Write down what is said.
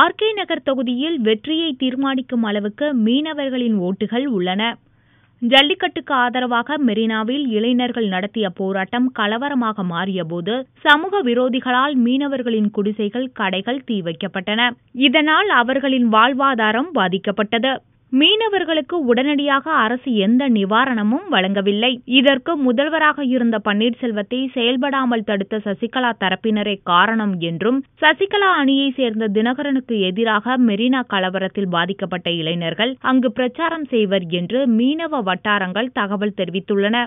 RK நகர் தொகுதியில் வெற்றியை தீர்மானிக்கும் அளவுக்கு மீனவர்களின் ஓட்டுகள் உள்ளன ஜல்லிக்கட்டுக்கு ஆதரவாக மெரினாவில் இளைஞர்கள் நடத்திய போராட்டம் கலவரமாக மாறியபோது சமூக விரோதிகளால் மீனவர்களின் குடிசைகள் கடைகள் தீ வைக்கப்பட்டன இதனால் அவர்களின் வாழ்வாதாரம் பாதிக்கப்பட்டது மீனவர்களுக்கு உடனடியாக அரசு எந்த நிவாரணமும் வழங்கவில்லை இதற்கு முதல்வராக இருந்த பன்னீர்செல்வத்தை செயல்படாமல் தடுத்த சசிகலா தரப்பினரே காரணம் என்றும் சசிகலா அணியை சேர்ந்த தினகரனுக்கு எதிராக மெரினா கலவரத்தில் பாதிக்கப்பட்ட இளைஞர்கள் அங்கு பிரச்சாரம் செய்வர் என்று மீனவ வட்டாரங்கள் தகவல் தெரிவித்துள்ளன